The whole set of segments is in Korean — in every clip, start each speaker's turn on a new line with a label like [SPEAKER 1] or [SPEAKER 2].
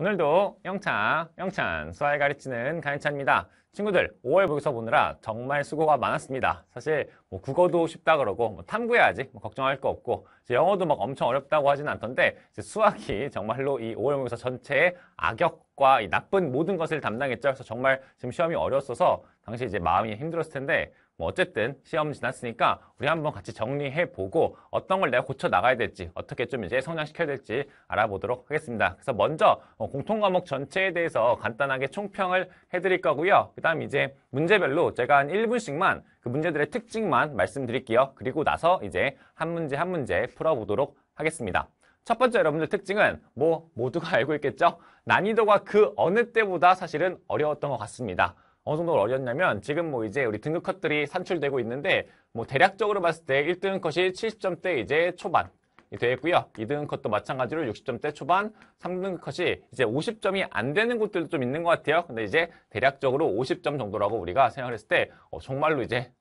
[SPEAKER 1] 오늘도 영창, 영창 수아에 가르치는 강인찬입니다. 친구들 5월 보기서 보느라 정말 수고가 많았습니다. 사실 뭐 국어도 쉽다 그러고 뭐 탐구해야지 뭐 걱정할 거 없고 영어도 막 엄청 어렵다고 하진 않던데 수학이 정말로 이 5월 보기서 전체의 악역과 이 나쁜 모든 것을 담당했죠. 그래서 정말 지금 시험이 어려웠어서 당시 이제 마음이 힘들었을 텐데 뭐 어쨌든 시험 지났으니까 우리 한번 같이 정리해보고 어떤 걸 내가 고쳐 나가야 될지 어떻게 좀 이제 성장시켜야 될지 알아보도록 하겠습니다. 그래서 먼저 어, 공통 과목 전체에 대해서 간단하게 총평을 해드릴 거고요. 그 다음 이제 문제별로 제가 한 1분씩만 그 문제들의 특징만 말씀드릴게요. 그리고 나서 이제 한 문제 한 문제 풀어보도록 하겠습니다. 첫 번째 여러분들 특징은 뭐 모두가 알고 있겠죠? 난이도가 그 어느 때보다 사실은 어려웠던 것 같습니다. 어느 정도로 어려웠냐면 지금 뭐 이제 우리 등급 컷들이 산출되고 있는데 뭐 대략적으로 봤을 때 1등 컷이 70점대 이제 초반 되겠고요. 2등 컷도 마찬가지로 60점대 초반, 3등 컷이 이제 50점이 안 되는 곳들도 좀 있는 것 같아요. 근데 이제 대략적으로 50점 정도라고 우리가 생각을 했을 때 어, 정말로 이제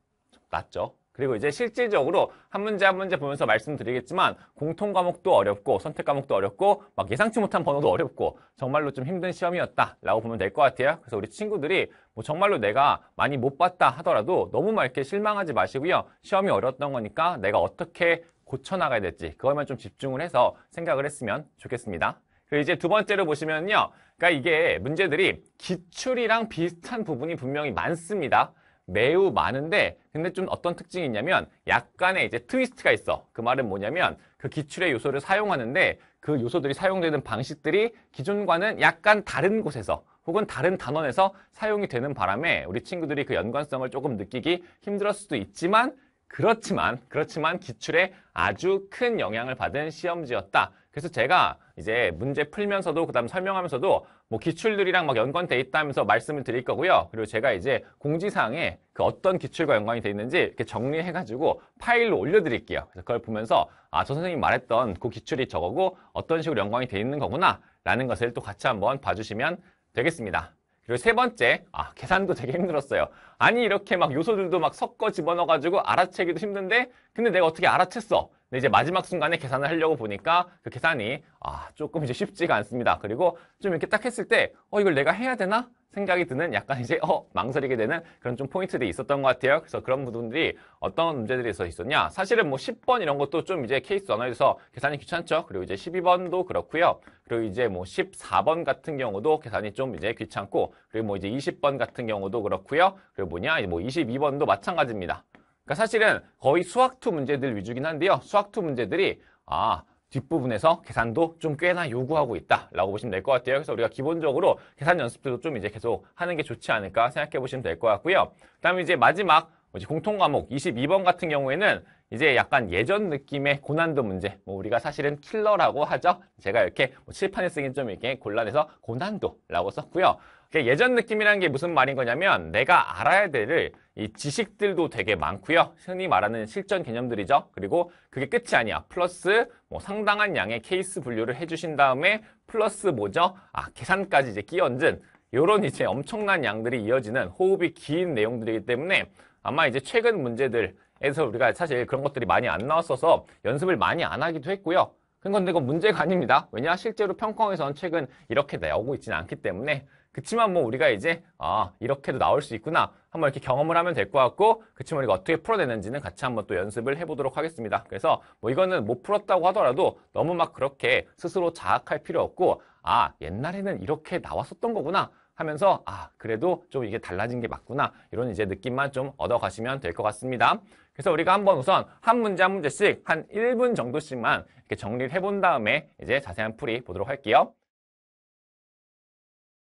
[SPEAKER 1] 낮죠. 그리고 이제 실질적으로 한 문제 한 문제 보면서 말씀드리겠지만 공통 과목도 어렵고 선택 과목도 어렵고 막 예상치 못한 번호도 어렵고 정말로 좀 힘든 시험이었다라고 보면 될 것 같아요. 그래서 우리 친구들이 뭐 정말로 내가 많이 못 봤다 하더라도 너무 맑게 실망하지 마시고요. 시험이 어려웠던 거니까 내가 어떻게 고쳐나가야 될지 그것만 좀 집중을 해서 생각을 했으면 좋겠습니다. 그리고 이제 두 번째로 보시면요. 그러니까 이게 문제들이 기출이랑 비슷한 부분이 분명히 많습니다. 매우 많은데 근데 좀 어떤 특징이 있냐면 약간의 이제 트위스트가 있어. 그 말은 뭐냐면 그 기출의 요소를 사용하는데 그 요소들이 사용되는 방식들이 기존과는 약간 다른 곳에서 혹은 다른 단원에서 사용이 되는 바람에 우리 친구들이 그 연관성을 조금 느끼기 힘들었을 수도 있지만 그렇지만 그렇지만 기출에 아주 큰 영향을 받은 시험지였다. 그래서 제가 이제 문제 풀면서도 그다음 설명하면서도 뭐 기출들이랑 막 연관돼 있다면서 말씀을 드릴 거고요. 그리고 제가 이제 공지사항에 그 어떤 기출과 연관이 돼 있는지 이렇게 정리해가지고 파일로 올려드릴게요. 그래서 그걸 보면서 아저선생님 말했던 그 기출이 저거고 어떤 식으로 연관이 돼 있는 거구나 라는 것을 또 같이 한번 봐주시면 되겠습니다. 그리고 세 번째, 아, 계산도 되게 힘들었어요. 아니, 이렇게 막 요소들도 막 섞어 집어넣어가지고 알아채기도 힘든데, 근데 내가 어떻게 알아챘어? 근데 이제 마지막 순간에 계산을 하려고 보니까 그 계산이 아 조금 이제 쉽지가 않습니다. 그리고 좀 이렇게 딱 했을 때 어 이걸 내가 해야 되나? 생각이 드는 약간 이제 어 망설이게 되는 그런 좀 포인트들이 있었던 것 같아요. 그래서 그런 부분들이 어떤 문제들이 있 있었냐? 사실은 뭐 10번 이런 것도 좀 이제 케이스 언어에서 계산이 귀찮죠. 그리고 이제 12번도 그렇고요. 그리고 이제 뭐 14번 같은 경우도 계산이 좀 이제 귀찮고 그리고 뭐 이제 20번 같은 경우도 그렇고요. 그리고 뭐냐? 뭐 22번도 마찬가지입니다. 그러니까 사실은 거의 수학2 문제들 위주긴 한데요. 수학2 문제들이 아 뒷부분에서 계산도 좀 꽤나 요구하고 있다라고 보시면 될 것 같아요. 그래서 우리가 기본적으로 계산 연습도 좀 이제 계속 하는 게 좋지 않을까 생각해 보시면 될 것 같고요. 그다음에 이제 마지막 이제 공통 과목 22번 같은 경우에는 이제 약간 예전 느낌의 고난도 문제 뭐 우리가 사실은 킬러라고 하죠 제가 이렇게 뭐 칠판에 쓰긴 좀 이렇게 곤란해서 고난도라고 썼고요 예전 느낌이라는 게 무슨 말인 거냐면 내가 알아야 될 이 지식들도 되게 많고요. 흔히 말하는 실전 개념들이죠. 그리고 그게 끝이 아니야. 플러스 뭐 상당한 양의 케이스 분류를 해주신 다음에 플러스 뭐죠? 아 계산까지 이제 끼얹은 요런 이제 엄청난 양들이 이어지는 호흡이 긴 내용들이기 때문에 아마 이제 최근 문제들에서 우리가 사실 그런 것들이 많이 안 나왔어서 연습을 많이 안 하기도 했고요. 근데이건 문제가 아닙니다. 왜냐 실제로 평가에서는 최근 이렇게 나오고 있지는 않기 때문에 그치만 뭐 우리가 이제 아 이렇게도 나올 수 있구나 한번 이렇게 경험을 하면 될 것 같고 그치만 이거 어떻게 풀어내는지는 같이 한번 또 연습을 해보도록 하겠습니다. 그래서 뭐 이거는 못 풀었다고 하더라도 너무 막 그렇게 스스로 자학할 필요 없고 아 옛날에는 이렇게 나왔었던 거구나 하면서 아 그래도 좀 이게 달라진 게 맞구나 이런 이제 느낌만 좀 얻어가시면 될 것 같습니다. 그래서 우리가 한번 우선 한 문제 한 문제씩 한 1분 정도씩만 이렇게 정리를 해본 다음에 이제 자세한 풀이 보도록 할게요.